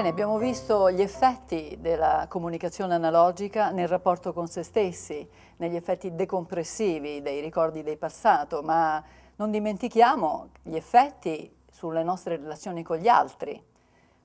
Bene, abbiamo visto gli effetti della comunicazione analogica nel rapporto con se stessi, negli effetti decompressivi dei ricordi del passato, ma non dimentichiamo gli effetti sulle nostre relazioni con gli altri.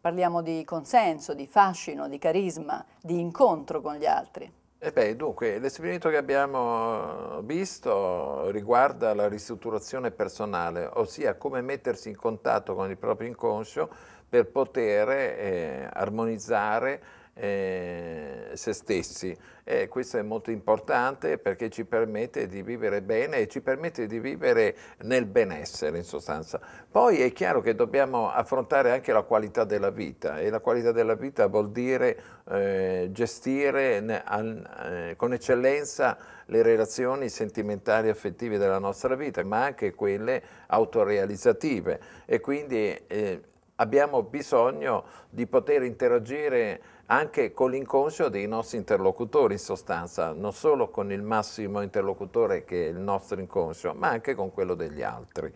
Parliamo di consenso, di fascino, di carisma, di incontro con gli altri. E eh beh, dunque, l'esperimento che abbiamo visto riguarda la ristrutturazione personale, ossia come mettersi in contatto con il proprio inconscio per poter eh, armonizzare eh, se stessi e questo è molto importante perché ci permette di vivere bene e ci permette di vivere nel benessere in sostanza. Poi è chiaro che dobbiamo affrontare anche la qualità della vita e la qualità della vita vuol dire eh, gestire eh, con eccellenza le relazioni sentimentali e affettive della nostra vita ma anche quelle autorealizzative e quindi eh, abbiamo bisogno di poter interagire anche con l'inconscio dei nostri interlocutori in sostanza, non solo con il massimo interlocutore che è il nostro inconscio, ma anche con quello degli altri.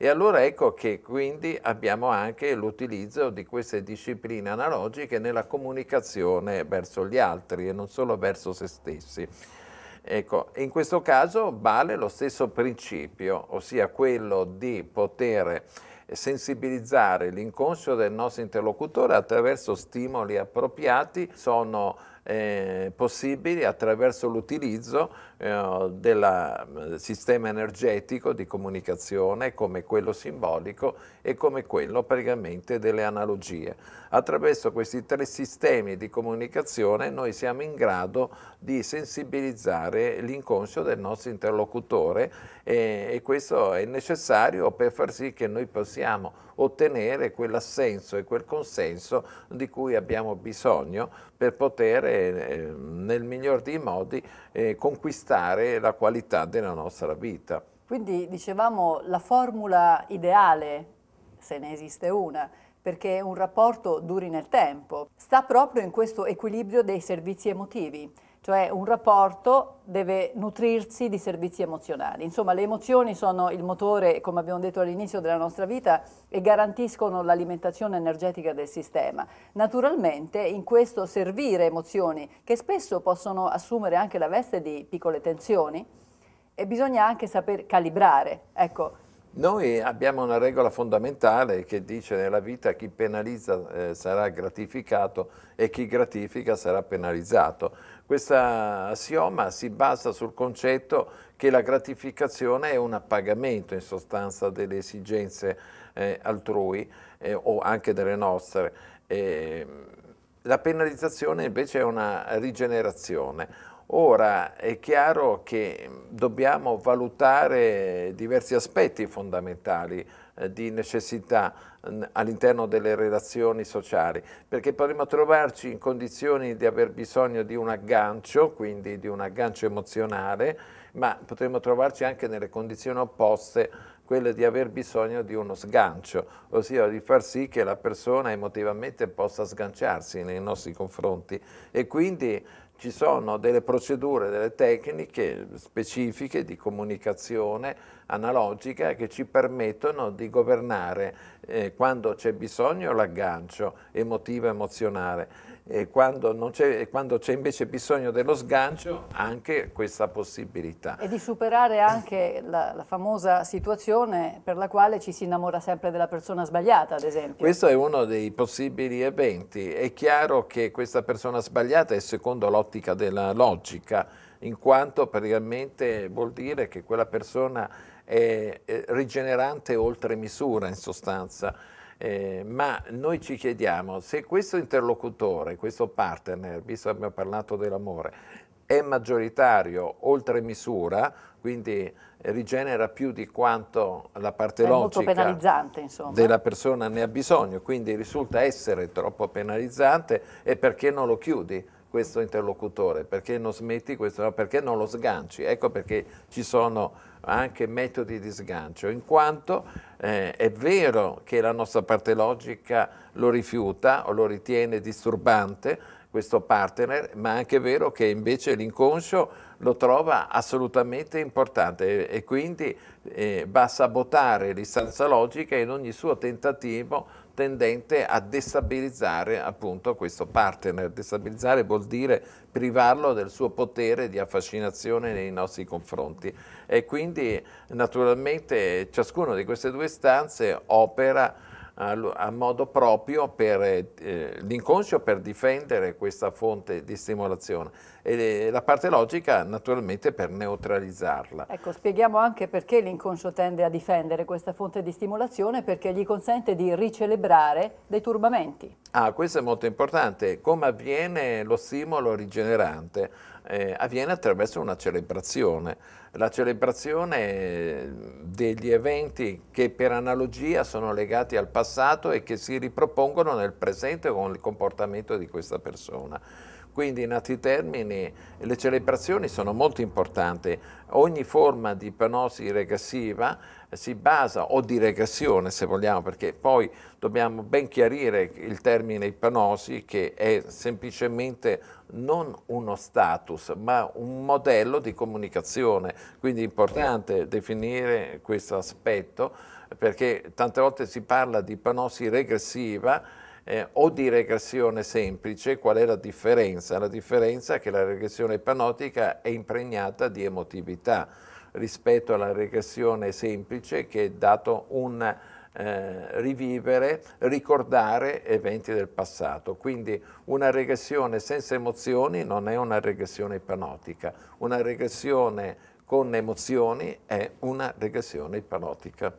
E allora ecco che quindi abbiamo anche l'utilizzo di queste discipline analogiche nella comunicazione verso gli altri e non solo verso se stessi. Ecco, in questo caso vale lo stesso principio, ossia quello di poter sensibilizzare l'inconscio del nostro interlocutore attraverso stimoli appropriati sono eh, possibili attraverso l'utilizzo eh, del sistema energetico di comunicazione come quello simbolico e come quello praticamente delle analogie. Attraverso questi tre sistemi di comunicazione noi siamo in grado di sensibilizzare l'inconscio del nostro interlocutore e, eh, e questo è necessario per far sì che noi possiamo ottenere quell'assenso e quel consenso di cui abbiamo bisogno per poter eh, nel miglior dei modi eh, conquistare la qualità della nostra vita. Quindi dicevamo la formula ideale, se ne esiste una, perché un rapporto duri nel tempo, sta proprio in questo equilibrio dei servizi emotivi cioè un rapporto deve nutrirsi di servizi emozionali. Insomma, le emozioni sono il motore, come abbiamo detto all'inizio della nostra vita, e garantiscono l'alimentazione energetica del sistema. Naturalmente in questo servire emozioni, che spesso possono assumere anche la veste di piccole tensioni, e bisogna anche saper calibrare. Ecco. Noi abbiamo una regola fondamentale che dice nella vita chi penalizza eh, sarà gratificato e chi gratifica sarà penalizzato questa assioma si basa sul concetto che la gratificazione è un appagamento in sostanza delle esigenze eh, altrui eh, o anche delle nostre. Eh, la penalizzazione invece è una rigenerazione, Ora è chiaro che dobbiamo valutare diversi aspetti fondamentali eh, di necessità all'interno delle relazioni sociali, perché potremmo trovarci in condizioni di aver bisogno di un aggancio, quindi di un aggancio emozionale, ma potremmo trovarci anche nelle condizioni opposte quelle di aver bisogno di uno sgancio, ossia di far sì che la persona emotivamente possa sganciarsi nei nostri confronti e quindi ci sono delle procedure, delle tecniche specifiche di comunicazione analogica che ci permettono di governare eh, quando c'è bisogno l'aggancio emotivo-emozionale e quando, c'è, quando c'è invece bisogno dello sgancio anche questa possibilità. E di superare anche la, la, famosa situazione per la quale ci si innamora sempre della persona sbagliata, ad esempio. Questo è uno dei possibili eventi. È chiaro che questa persona sbagliata è secondo l'ottica della logica, in quanto praticamente vuol dire che quella persona è rigenerante oltre misura in sostanza eh, ma noi ci chiediamo se questo interlocutore, questo partner, visto che abbiamo parlato dell'amore, è maggioritario oltre misura, quindi rigenera più di quanto la parte logica della persona ne ha bisogno, quindi risulta essere troppo penalizzante e perché non lo chiudi? questo interlocutore, perché non smetti questo, perché non lo sganci? Ecco perché ci sono anche metodi di sgancio, in quanto eh, è vero che la nostra parte logica lo rifiuta o lo ritiene disturbante, questo partner, ma è anche vero che invece l'inconscio lo trova assolutamente importante e, e quindi eh, va a sabotare l'istanza logica in ogni suo tentativo tendente a destabilizzare appunto questo partner. Destabilizzare vuol dire privarlo del suo potere di affascinazione nei nostri confronti e quindi naturalmente ciascuno di queste due stanze opera a, a modo proprio per eh, l'inconscio per difendere questa fonte di stimolazione e eh, la parte logica naturalmente per neutralizzarla. Ecco, spieghiamo anche perché l'inconscio tende a difendere questa fonte di stimolazione perché gli consente di ricelebrare dei turbamenti. Ah, questo è molto importante. Come avviene lo stimolo rigenerante? eh, avviene attraverso una celebrazione, la celebrazione eh, degli eventi che per analogia sono legati al passato e che si ripropongono nel presente con il comportamento di questa persona. Quindi in altri termini le celebrazioni sono molto importanti, ogni forma di ipnosi regressiva si basa, o di regressione se vogliamo, perché poi dobbiamo ben chiarire il termine ipnosi che è semplicemente non uno status ma un modello di comunicazione, quindi è importante definire questo aspetto perché tante volte si parla di ipnosi regressiva eh, o di regressione semplice, qual è la differenza? La differenza è che la regressione ipnotica è impregnata di emotività, rispetto alla regressione semplice che è dato un eh, rivivere, ricordare eventi del passato. Quindi una regressione senza emozioni non è una regressione ipanotica, una regressione con emozioni è una regressione ipanotica.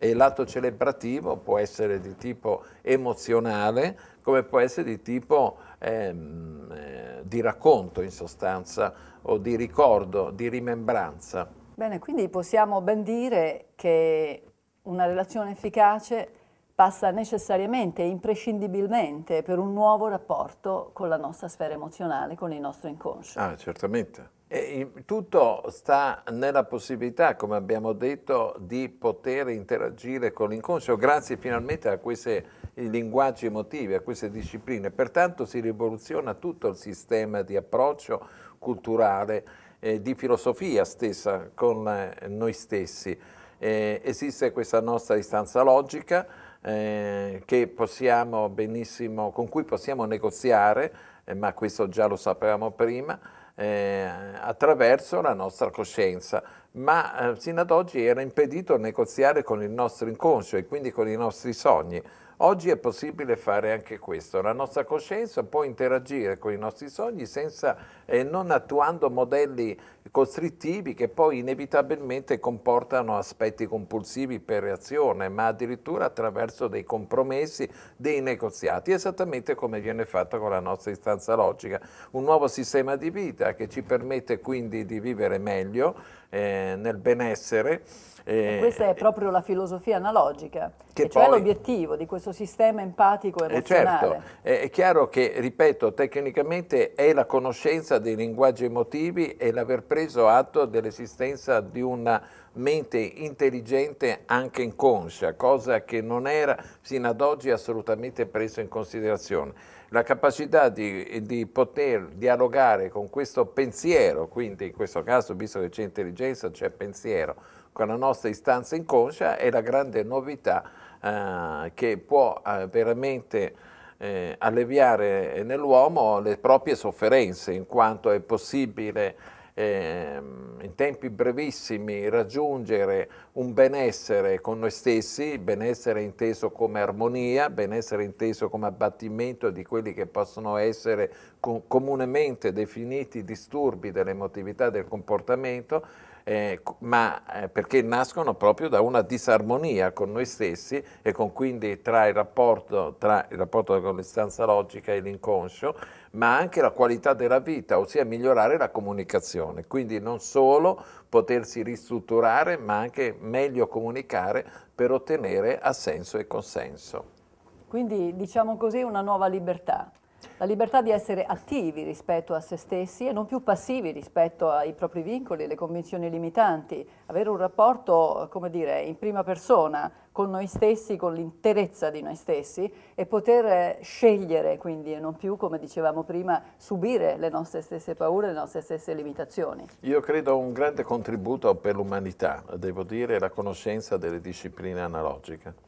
E l'atto celebrativo può essere di tipo emozionale, come può essere di tipo ehm, di racconto in sostanza o di ricordo, di rimembranza. Bene, quindi possiamo ben dire che una relazione efficace passa necessariamente e imprescindibilmente per un nuovo rapporto con la nostra sfera emozionale, con il nostro inconscio. Ah, certamente. E tutto sta nella possibilità, come abbiamo detto, di poter interagire con l'inconscio grazie finalmente a questi linguaggi emotivi, a queste discipline. Pertanto si rivoluziona tutto il sistema di approccio culturale, e di filosofia stessa con eh, noi stessi. Eh, esiste questa nostra istanza logica, eh, con cui possiamo negoziare, eh, ma questo già lo sapevamo prima, eh, attraverso la nostra coscienza ma eh, sino ad oggi era impedito negoziare con il nostro inconscio e quindi con i nostri sogni. Oggi è possibile fare anche questo, la nostra coscienza può interagire con i nostri sogni senza, eh, non attuando modelli costrittivi che poi inevitabilmente comportano aspetti compulsivi per reazione, ma addirittura attraverso dei compromessi, dei negoziati, esattamente come viene fatto con la nostra istanza logica. Un nuovo sistema di vita che ci permette quindi di vivere meglio, eh, eh, nel benessere. E questa è eh, proprio la filosofia analogica che e cioè poi... cioè l'obiettivo di questo sistema empatico e eh, certo. emozionale. Certo, è chiaro che, ripeto, tecnicamente è la conoscenza dei linguaggi emotivi e l'aver preso atto dell'esistenza di una mente intelligente anche inconscia, cosa che non era fino ad oggi assolutamente presa in considerazione. La capacità di, di, poter dialogare con questo pensiero, quindi in questo caso, visto che c'è intelligenza, c'è pensiero, con la nostra istanza inconscia è la grande novità eh, che può eh, veramente eh, alleviare nell'uomo le proprie sofferenze, in quanto è possibile ehm, in tempi brevissimi raggiungere un benessere con noi stessi, benessere inteso come armonia, benessere inteso come abbattimento di quelli che possono essere comunemente definiti disturbi dell'emotività del comportamento eh, ma eh, perché nascono proprio da una disarmonia con noi stessi e con quindi tra il rapporto, tra il rapporto con l'istanza logica e l'inconscio, ma anche la qualità della vita, ossia migliorare la comunicazione, quindi non solo potersi ristrutturare, ma anche meglio comunicare per ottenere assenso e consenso. Quindi diciamo così una nuova libertà. La libertà di essere attivi rispetto a se stessi e non più passivi rispetto ai propri vincoli, alle convinzioni limitanti, avere un rapporto, come dire, in prima persona con noi stessi, con l'interezza di noi stessi e poter eh, scegliere quindi e non più, come dicevamo prima, subire le nostre stesse paure, le nostre stesse limitazioni. Io credo un grande contributo per l'umanità, devo dire, la conoscenza delle discipline analogiche.